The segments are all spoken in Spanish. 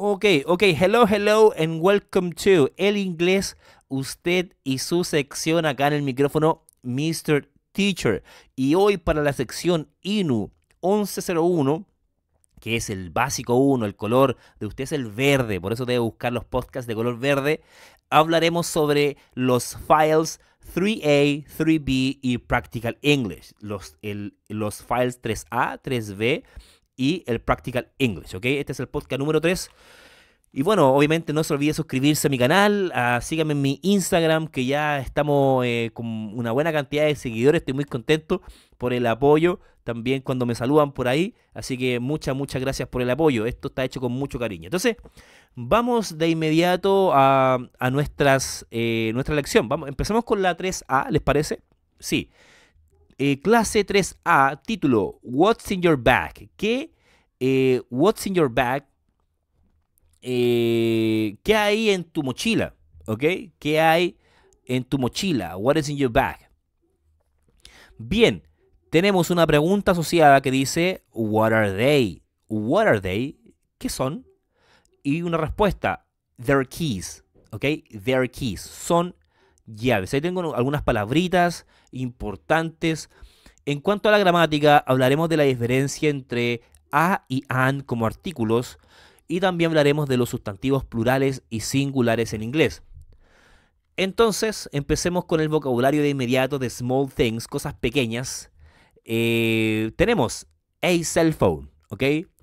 Ok, ok, hello, hello and welcome to El Inglés, usted y su sección acá en el micrófono, Mr. Teacher. Y hoy para la sección INU 1101, que es el básico 1, el color de usted es el verde, por eso debe buscar los podcasts de color verde, hablaremos sobre los files 3A, 3B y Practical English, los, el, los files 3A, 3B y el Practical English, ¿ok? Este es el podcast número 3. Y bueno, obviamente no se olvide suscribirse a mi canal, ah, síganme en mi Instagram, que ya estamos eh, con una buena cantidad de seguidores, estoy muy contento por el apoyo, también cuando me saludan por ahí, así que muchas, muchas gracias por el apoyo, esto está hecho con mucho cariño. Entonces, vamos de inmediato a, nuestras, eh, nuestra lección, vamos, con la 3A, ¿les parece? Sí. Eh, clase 3A, título, What's in your bag? ¿Qué eh, what's in your bag? Eh, ¿Qué hay en tu mochila? ¿Ok? ¿Qué hay en tu mochila? What is in your bag? Bien, tenemos una pregunta asociada que dice, What are they? What are they? ¿Qué son? Y una respuesta, their keys. ¿Ok? Their keys. Son llaves. Ahí tengo algunas palabritas importantes. En cuanto a la gramática, hablaremos de la diferencia entre a y an como artículos y también hablaremos de los sustantivos plurales y singulares en inglés. Entonces, empecemos con el vocabulario de inmediato de small things, cosas pequeñas. Eh, tenemos a cell phone, ¿ok?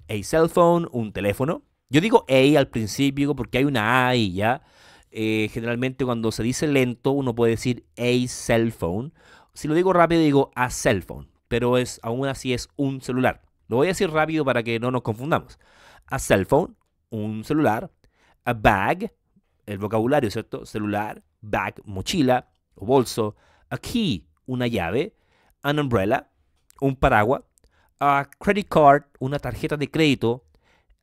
A cell phone, un teléfono. Yo digo a al principio porque hay una a y ya. Eh, generalmente cuando se dice lento uno puede decir a cell phone. Si lo digo rápido digo a cell phone, pero es, aún así es un celular. Lo voy a decir rápido para que no nos confundamos. A cell phone, un celular. A bag, el vocabulario, ¿cierto? Celular, bag, mochila o bolso. A key, una llave. An umbrella, un paraguas. A credit card, una tarjeta de crédito.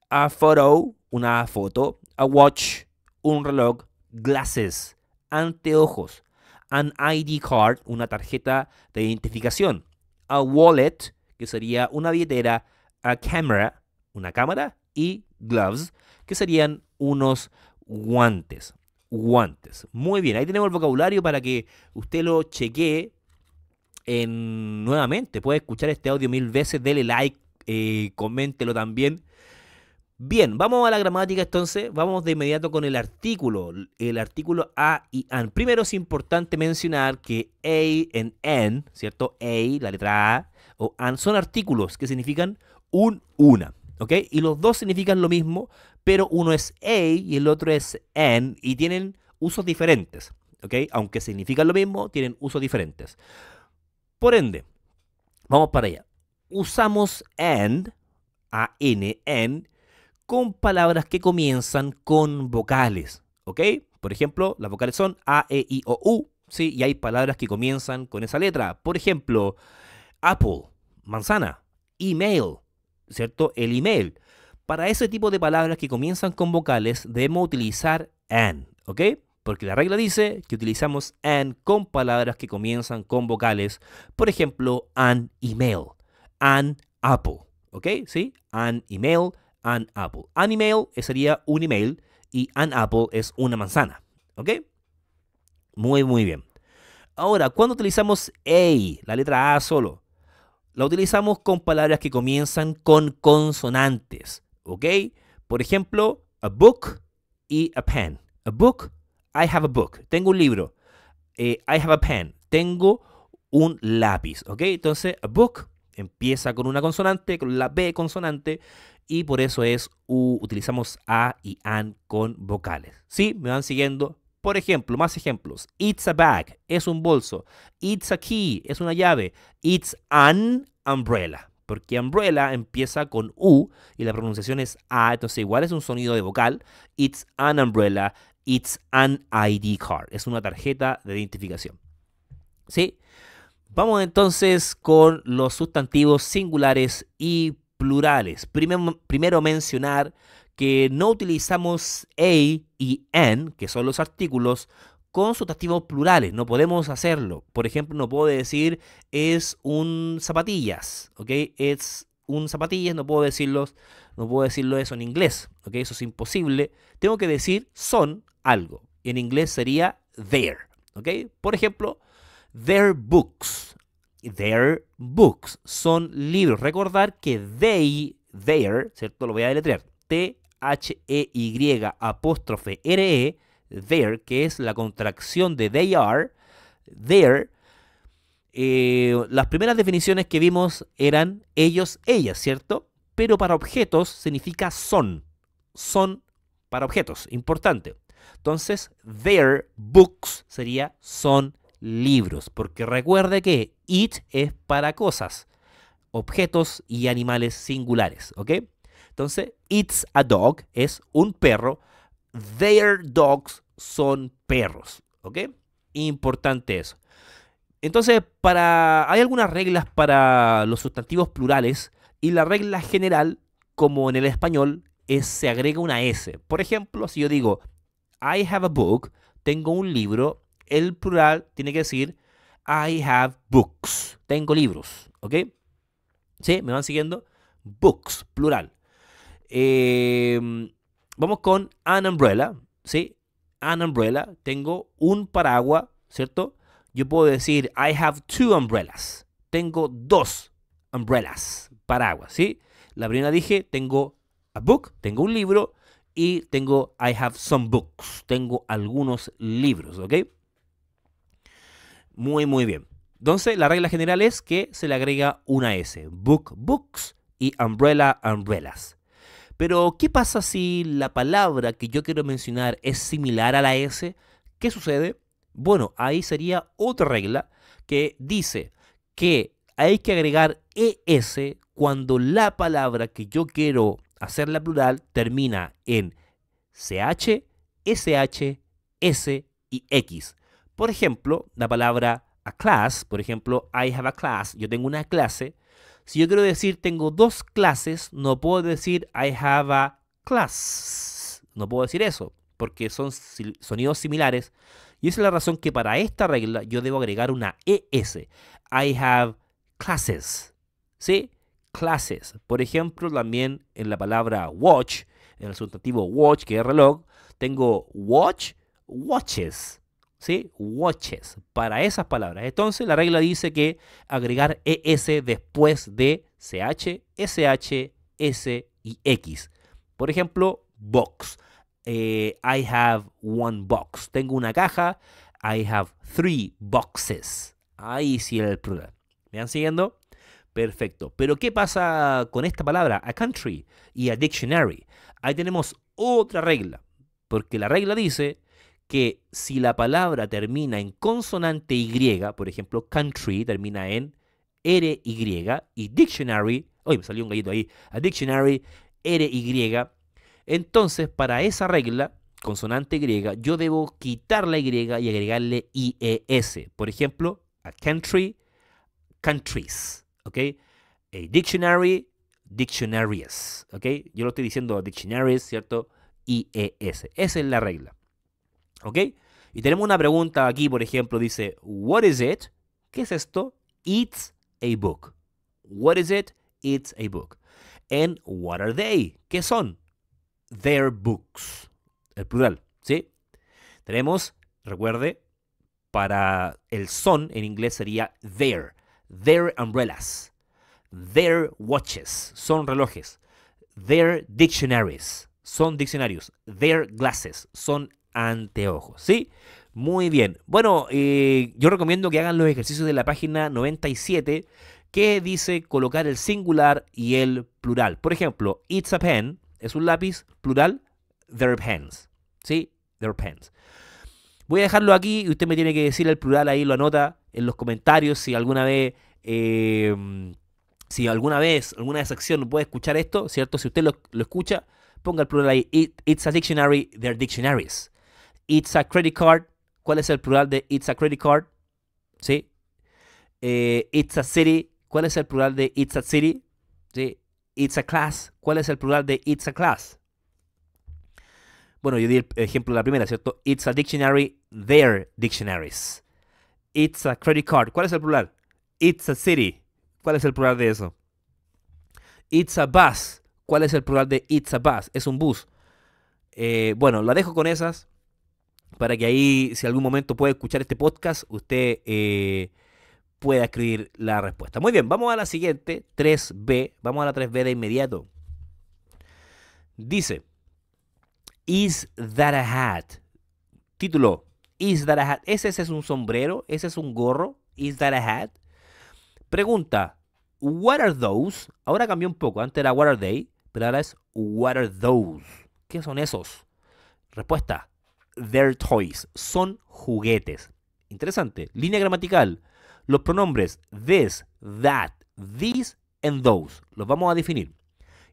A photo, una foto. A watch, un reloj. Glasses, anteojos. An ID card, una tarjeta de identificación. A wallet, que sería una billetera, a camera, una cámara, y gloves, que serían unos guantes. Guantes. Muy bien, ahí tenemos el vocabulario para que usted lo chequee nuevamente. Puede escuchar este audio mil veces, dele like, eh, coméntelo también Bien, vamos a la gramática entonces, vamos de inmediato con el artículo, el artículo a y an. Primero es importante mencionar que a en an, ¿cierto? A, la letra a, o an, son artículos que significan un, una, ¿ok? Y los dos significan lo mismo, pero uno es a y el otro es an y tienen usos diferentes, ¿ok? Aunque significan lo mismo, tienen usos diferentes. Por ende, vamos para allá. Usamos and, a n, an, con palabras que comienzan con vocales, ¿ok? Por ejemplo, las vocales son A, E, I, O, U, ¿sí? Y hay palabras que comienzan con esa letra. Por ejemplo, Apple, manzana, email, ¿cierto? El email. Para ese tipo de palabras que comienzan con vocales debemos utilizar an, ¿ok? Porque la regla dice que utilizamos an con palabras que comienzan con vocales. Por ejemplo, an email, an apple, ¿ok? ¿Sí? An email, an apple. An email eh, sería un email y an apple es una manzana. ¿Ok? Muy, muy bien. Ahora, cuando utilizamos A, la letra A solo, la utilizamos con palabras que comienzan con consonantes. ¿Ok? Por ejemplo, a book y a pen. A book, I have a book. Tengo un libro. Eh, I have a pen. Tengo un lápiz. ¿Ok? Entonces, a book empieza con una consonante, con la B consonante y por eso es U, utilizamos A y AN con vocales. ¿Sí? ¿Me van siguiendo? Por ejemplo, más ejemplos. It's a bag, es un bolso. It's a key, es una llave. It's an umbrella porque umbrella empieza con U y la pronunciación es A, entonces igual es un sonido de vocal. It's an umbrella, it's an ID card, es una tarjeta de identificación. ¿Sí? Vamos entonces con los sustantivos singulares y plurales. Primero, primero mencionar que no utilizamos a y en, que son los artículos, con sustantivos plurales, no podemos hacerlo. Por ejemplo, no puedo decir es un zapatillas, ¿ok? Es un zapatillas, no puedo decirlo eso en inglés, ¿ok? Eso es imposible. Tengo que decir son algo. y En inglés sería their, ¿ok? Por ejemplo, their books, their books. Son libros. Recordar que they, their, ¿cierto? Lo voy a deletrear. T-H-E-Y apóstrofe R-E, their, que es la contracción de they are, their. Eh, las primeras definiciones que vimos eran ellos, ellas, ¿cierto? Pero para objetos significa son. Son para objetos, importante. Entonces, their books sería son libros, porque recuerde que it es para cosas, objetos y animales singulares, ¿ok? Entonces, it's a dog es un perro, their dogs son perros, ¿ok? Importante eso. Entonces, para hay algunas reglas para los sustantivos plurales y la regla general, como en el español, es se agrega una s. Por ejemplo, si yo digo I have a book, tengo un libro, el plural tiene que decir I have books. Tengo libros, ¿ok? ¿Sí? ¿Me van siguiendo? Books, plural. Em, vamos con an umbrella, ¿sí? An umbrella. Tengo un paraguas, ¿cierto? Yo puedo decir I have two umbrellas. Tengo dos umbrellas, paraguas, ¿sí? La primera dije, tengo a book, tengo un libro y tengo I have some books, tengo algunos libros, ¿ok? Muy, muy bien. Entonces, la regla general es que se le agrega una S. Book, books y umbrella, umbrellas. Pero, ¿qué pasa si la palabra que yo quiero mencionar es similar a la S? ¿Qué sucede? Bueno, ahí sería otra regla que dice que hay que agregar ES cuando la palabra que yo quiero hacerla plural termina en CH, SH, S y X. Por ejemplo, la palabra a class, por ejemplo, I have a class, yo tengo una clase. Si yo quiero decir tengo dos clases, no puedo decir I have a class. No puedo decir eso, porque son sonidos similares. Y esa es la razón que para esta regla yo debo agregar una ES. I have classes. ¿Sí? Clases. Por ejemplo, también en la palabra watch, en el sustantivo watch, que es reloj, tengo watch, watches. ¿sí? Watches, para esas palabras. Entonces la regla dice que agregar ES después de CH, SH, S y X. Por ejemplo, box. Eh, I have one box. Tengo una caja. I have three boxes. Ahí sí el plural. ¿Me van siguiendo? Perfecto. Pero ¿qué pasa con esta palabra? A country y a dictionary. Ahí tenemos otra regla. Porque la regla dice que si la palabra termina en consonante Y, por ejemplo, country termina en r y y dictionary, hoy me salió un gallito ahí, a dictionary y. entonces para esa regla, consonante griega, yo debo quitar la Y y agregarle IES. Por ejemplo, a country, countries, ¿ok? A dictionary, dictionaries, ¿ok? Yo lo estoy diciendo dictionaries, ¿cierto? IES. Esa es la regla. ¿Ok? Y tenemos una pregunta aquí, por ejemplo, dice, What is it? ¿Qué es esto? It's a book. What is it? It's a book. And what are they? ¿Qué son? Their books. El plural, ¿sí? Tenemos, recuerde, para el son en inglés sería their. Their umbrellas. Their watches. Son relojes. Their dictionaries. Son diccionarios. Their glasses. Son anteojos, ¿sí? Muy bien. Bueno, eh, yo recomiendo que hagan los ejercicios de la página 97 que dice colocar el singular y el plural. Por ejemplo, it's a pen es un lápiz plural, their pens, ¿sí? Their pens. Voy a dejarlo aquí y usted me tiene que decir el plural ahí, lo anota en los comentarios si alguna vez... Eh, si alguna vez, alguna sección puede escuchar esto, ¿cierto? Si usted lo, escucha, ponga el plural ahí. it's a dictionary, their dictionaries. It's a credit card. ¿Cuál es el plural de It's a credit card? ¿Sí? it's a city. ¿Cuál es el plural de It's a city? ¿Sí? It's a class. ¿Cuál es el plural de It's a class? Bueno, yo di el ejemplo de la primera, ¿cierto? It's a dictionary, their dictionaries. It's a credit card. ¿Cuál es el plural? It's a city. ¿Cuál es el plural de eso? It's a bus. ¿Cuál es el plural de it's a bus? Es un bus. bueno, la dejo con esas para que ahí, si algún momento puede escuchar este podcast, usted eh, pueda escribir la respuesta. Muy bien, vamos a la siguiente, 3B. Vamos a la 3B de inmediato. Dice, Is that a hat? Título, Is that a hat? ese es un sombrero? ¿Ese es un gorro? ¿Is that a hat? Pregunta, What are those? Ahora cambió un poco, antes era What are they, pero ahora es What are those? ¿Qué son esos? Respuesta, their toys, son juguetes. Interesante. Línea gramatical. Los pronombres this, that, these and those. Los vamos a definir.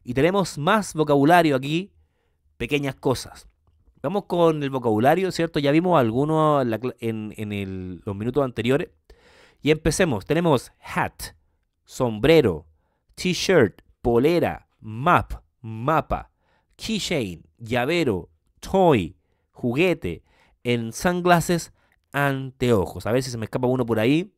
Y tenemos más vocabulario aquí, pequeñas cosas. Vamos con el vocabulario, ¿cierto? Ya vimos algunos en, los minutos anteriores. Y empecemos. Tenemos hat, sombrero, t-shirt, polera, map, mapa, keychain, llavero, toy, juguete, en sunglasses, anteojos. A ver si se me escapa uno por ahí.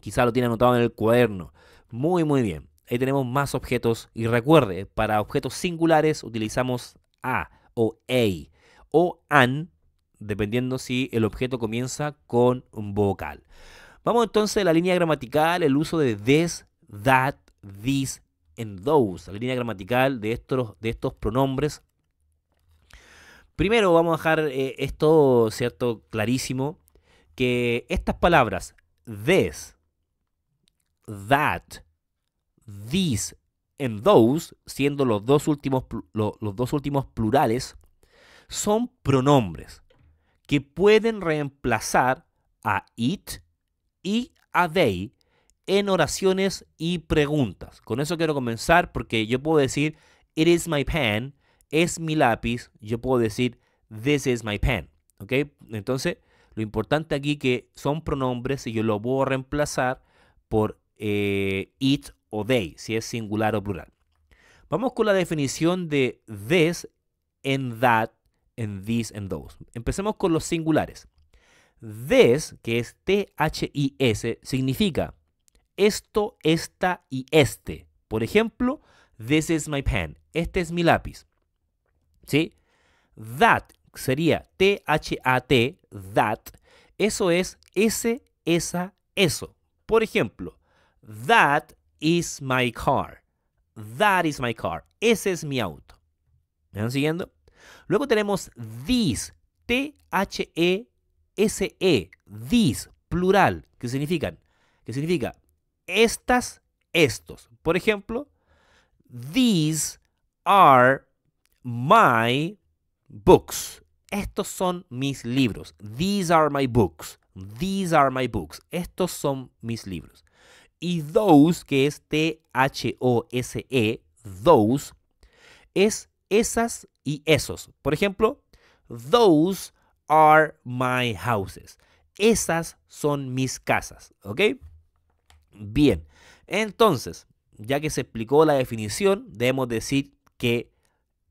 Quizá lo tiene anotado en el cuaderno. Muy, muy bien. Ahí tenemos más objetos. Y recuerde, para objetos singulares utilizamos a o a o an, dependiendo si el objeto comienza con un vocal. Vamos entonces a la línea gramatical, el uso de this, that, this and those. La línea gramatical de estos, de estos pronombres Primero vamos a dejar eh, esto, ¿cierto? Clarísimo, que estas palabras, this, that, these and those, siendo los dos últimos, los dos últimos plurales, son pronombres que pueden reemplazar a it y a they en oraciones y preguntas. Con eso quiero comenzar porque yo puedo decir, it is my pen, es mi lápiz, yo puedo decir this is my pen. ¿Ok? Entonces, lo importante aquí que son pronombres y yo lo a reemplazar por eh, it o they, si es singular o plural. Vamos con la definición de this en that, en this and those. Empecemos con los singulares. This, que es T-H-I-S, significa esto, esta y este. Por ejemplo, this is my pen. Este es mi lápiz. ¿sí? That sería T-H-A-T, that, eso es ese, esa, eso. Por ejemplo, that is my car. That is my car. Ese es mi auto. ¿Me están siguiendo? Luego tenemos this, T-H-E-S-E, e e. This plural, ¿Qué significan, que significa estas, estos. Por ejemplo, these are my books. Estos son mis libros. These are my books. These are my books. Estos son mis libros. Y those, que es T-H-O-S-E, those, es esas y esos. Por ejemplo, those are my houses. Esas son mis casas, ¿ok? Bien, entonces, ya que se explicó la definición, debemos decir que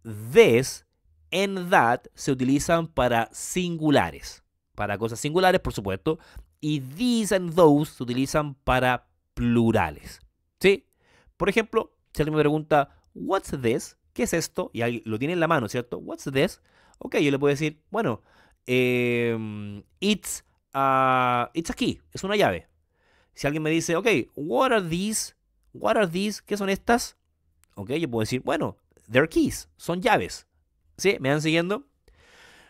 this, and that se utilizan para singulares, para cosas singulares, por supuesto, y these and those se utilizan para plurales. ¿Sí? Por ejemplo, si alguien me pregunta, what's this? ¿Qué es esto? Y lo tiene en la mano, ¿cierto? What's this? Ok, yo le puedo decir, bueno, em, it's, a, ah, it's a key, es una llave. Si alguien me dice, ok, what are these? What are these? ¿Qué son estas? Ok, yo puedo decir, bueno, they're keys, son llaves. ¿Sí? ¿Me van siguiendo?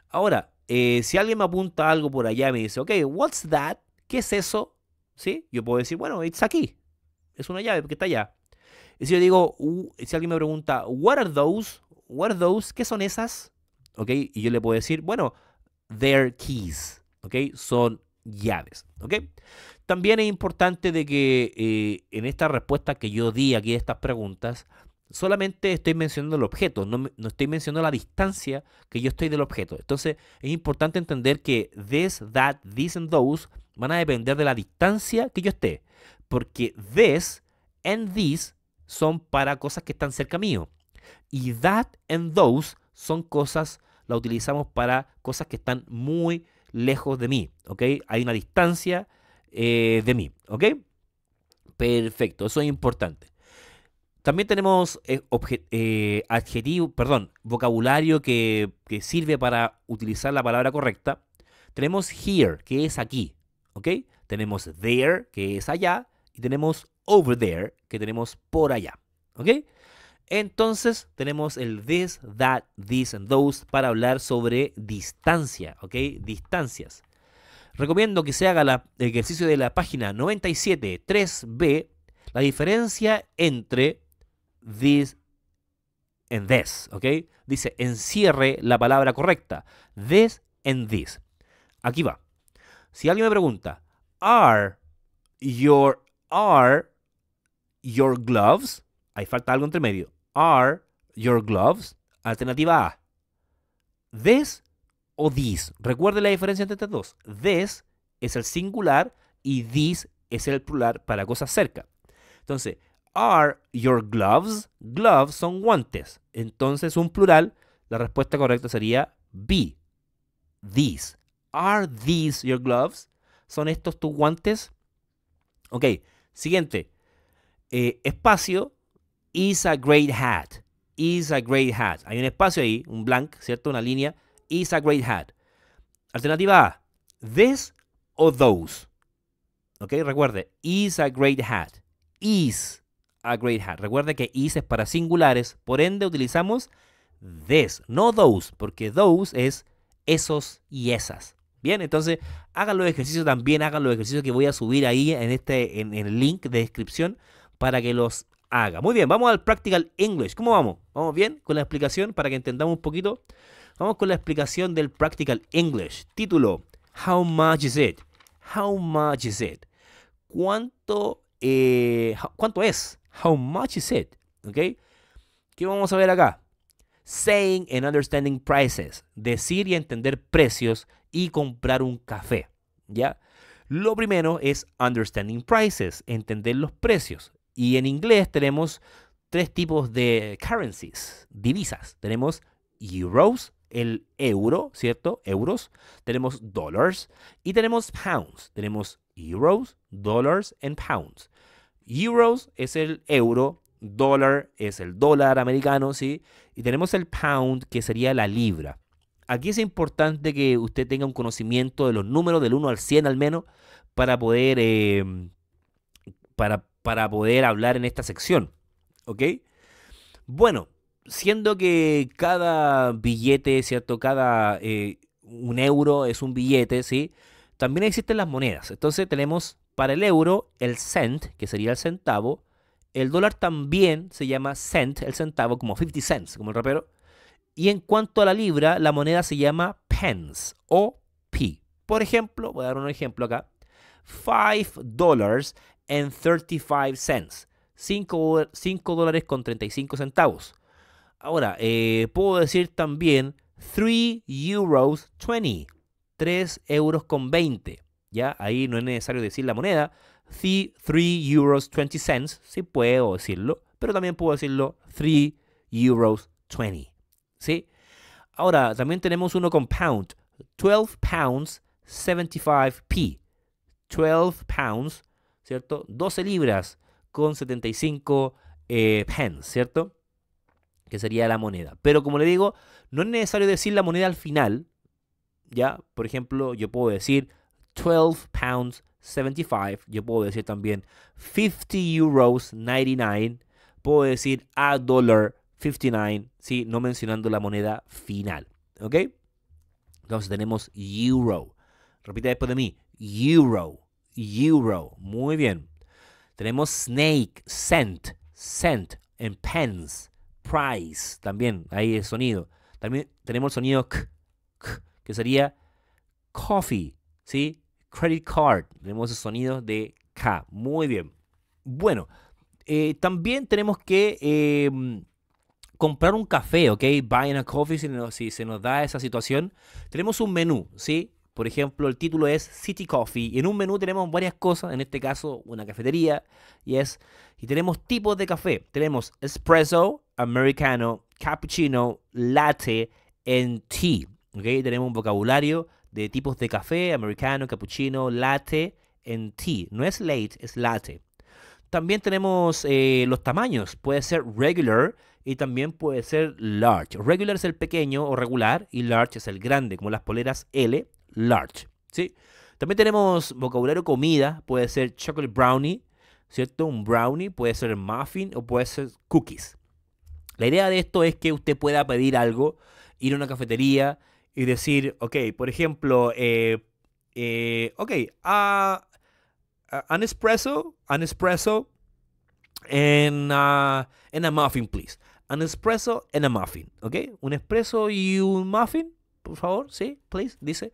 Ahora, eh, si alguien me apunta algo por allá y me dice, ok, what's that? ¿Qué es eso? ¿Sí? Yo puedo decir, bueno, it's aquí. Es una llave porque está allá. Y si yo digo, uh", si alguien me pregunta, what are those? What are those? ¿Qué son esas? ¿Ok? Y yo le puedo decir, bueno, they're keys. ¿Ok? Son llaves. ¿Ok? También es importante de que eh, en esta respuesta que yo di aquí a estas preguntas, Solamente estoy mencionando el objeto, no, estoy mencionando la distancia que yo estoy del objeto. Entonces es importante entender que this, that, this and those van a depender de la distancia que yo esté. Porque this and this son para cosas que están cerca mío. Y that and those son cosas, la utilizamos para cosas que están muy lejos de mí. ¿Ok? Hay una distancia eh, de mí. ¿Ok? Perfecto, eso es importante. También tenemos eh, eh, adjetivo, perdón, vocabulario que, sirve para utilizar la palabra correcta. Tenemos here, que es aquí, ¿ok? Tenemos there, que es allá, y tenemos over there, que tenemos por allá, ¿ok? Entonces tenemos el this, that, this and those para hablar sobre distancia, ¿ok? Distancias. Recomiendo que se haga el ejercicio de la página 97 3b, la diferencia entre this and this, ¿ok? Dice, encierre la palabra correcta. This and this. Aquí va. Si alguien me pregunta, are your, are your gloves, ahí falta algo entre medio. Are your gloves, alternativa A. This o this. Recuerde la diferencia entre estas dos. This es el singular y this es el plural para cosas cerca. Entonces, are your gloves? Gloves son guantes. Entonces, un plural, la respuesta correcta sería be. These. Are these your gloves? ¿Son estos tus guantes? Ok, siguiente. Eh, espacio is a great hat. Is a great hat. Hay un espacio ahí, un blank, ¿cierto? Una línea. Is a great hat. Alternativa A. This o those. Ok, recuerde. Is a great hat. Is a great hat. Recuerda que is es para singulares, por ende utilizamos this, no those, porque those es esos y esas. Bien, entonces hagan los ejercicios también, hagan los ejercicios que voy a subir ahí en este en, el link de descripción para que los haga. Muy bien, vamos al practical English. ¿Cómo vamos? ¿Vamos bien con la explicación para que entendamos un poquito? Vamos con la explicación del practical English. Título: How much is it? How much is it? ¿Cuánto eh, cuánto es? How much is it? ¿Ok? ¿Qué vamos a ver acá? Saying and understanding prices. Decir y entender precios y comprar un café. ¿Ya? Lo primero es understanding prices, entender los precios. Y en inglés tenemos tres tipos de currencies, divisas. Tenemos euros, el euro, ¿cierto? Euros. Tenemos dollars y tenemos pounds. Tenemos euros, dollars and pounds euros es el euro, dólar es el dólar americano, ¿sí? Y tenemos el pound, que sería la libra. Aquí es importante que usted tenga un conocimiento de los números del 1 al 100 al menos para poder, eh, para, poder hablar en esta sección. ¿Ok? Bueno, siendo que cada billete, ¿cierto? Cada eh, un euro es un billete, ¿sí? También existen las monedas. Entonces tenemos para el euro, el cent, que sería el centavo, el dólar también se llama cent, el centavo, como 50 cents, como el rapero. Y en cuanto a la libra, la moneda se llama pence o p. Por ejemplo, voy a dar un ejemplo acá. $5 dollars and 35 cents. 5, dólares con 35 centavos. Ahora, eh, puedo decir también 3 euros 20. 3 euros con 20. Ya, ahí no es necesario decir la moneda. 3 euros 20 cents, sí puedo decirlo, pero también puedo decirlo 3 euros 20. ¿Sí? Ahora, también tenemos uno con pound. 12 pounds 75p. 12 pounds, ¿cierto? 12 libras con 75 eh, pence, ¿cierto? Que sería la moneda. Pero como le digo, no es necesario decir la moneda al final. ¿Ya? Por ejemplo, yo puedo decir 12 pounds 75. Yo puedo decir también 50 euros 99. Puedo decir a dollar 59, ¿sí? No mencionando la moneda final, ¿ok? Entonces tenemos euro. Repite después de mí. Euro. Euro. Muy bien. Tenemos snake, cent, cent, en pence, price, también, ahí el sonido. También tenemos el sonido k, k, que sería coffee, ¿sí? Credit card, tenemos el sonido de K, muy bien. Bueno, eh, también tenemos que em, comprar un café, ¿ok? Buying a coffee, si, se nos da esa situación. Tenemos un menú, ¿sí? Por ejemplo, el título es City Coffee. Y en un menú tenemos varias cosas, en este caso una cafetería, y Y tenemos tipos de café. Tenemos espresso, americano, cappuccino, latte, And tea. ¿Ok? Tenemos un vocabulario de tipos de café, americano, cappuccino, latte, en tea. No es late, es latte. También tenemos eh, los tamaños. Puede ser regular y también puede ser large. Regular es el pequeño o regular y large es el grande, como las poleras L, large. ¿sí? También tenemos vocabulario comida. Puede ser chocolate brownie, ¿cierto? Un brownie, puede ser muffin o puede ser cookies. La idea de esto es que usted pueda pedir algo, ir a una cafetería y decir, ok, por ejemplo, eh, eh, ok, un ah, ah, espresso, un espresso and, uh, a muffin, please. Un espresso and a muffin, ok. Un espresso y un muffin, por favor, sí, please, dice.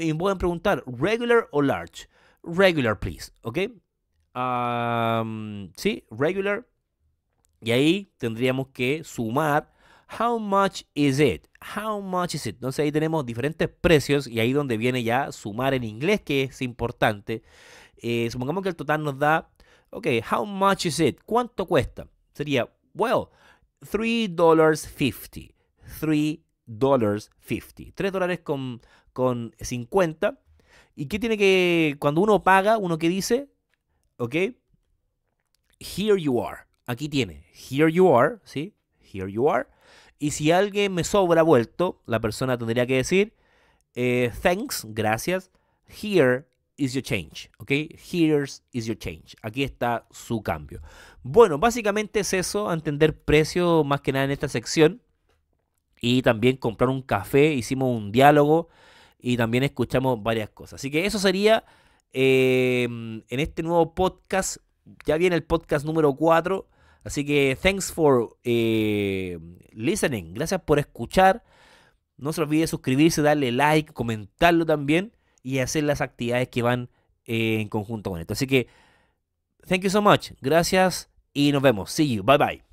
Y pueden preguntar, regular o large. Regular, please, ok. sí, regular. Y ahí tendríamos que sumar How much is it? How much is it? Entonces ahí tenemos diferentes precios y ahí donde viene ya sumar en inglés, que es importante. Eh, supongamos que el total nos da, ok, how much is it? ¿Cuánto cuesta? Sería, well, $3.50. $3.50. $3.50. dólares con, con 50. ¿Y qué tiene que, cuando uno paga, uno que dice, ok, here you are. Aquí tiene, here you are, ¿sí? Here you are. Y si alguien me sobra vuelto, la persona tendría que decir, eh, thanks, gracias, here is your change, ¿ok? Here is your change. Aquí está su cambio. Bueno, básicamente es eso, entender precio más que nada en esta sección. Y también comprar un café, hicimos un diálogo y también escuchamos varias cosas. Así que eso sería eh, en este nuevo podcast. Ya viene el podcast número 4 Así que thanks for eh, listening. Gracias por escuchar. No se olvide suscribirse, darle like, comentarlo también y hacer las actividades que van eh, en conjunto con esto. Así que, thank you so much. Gracias y nos vemos. See you. Bye bye.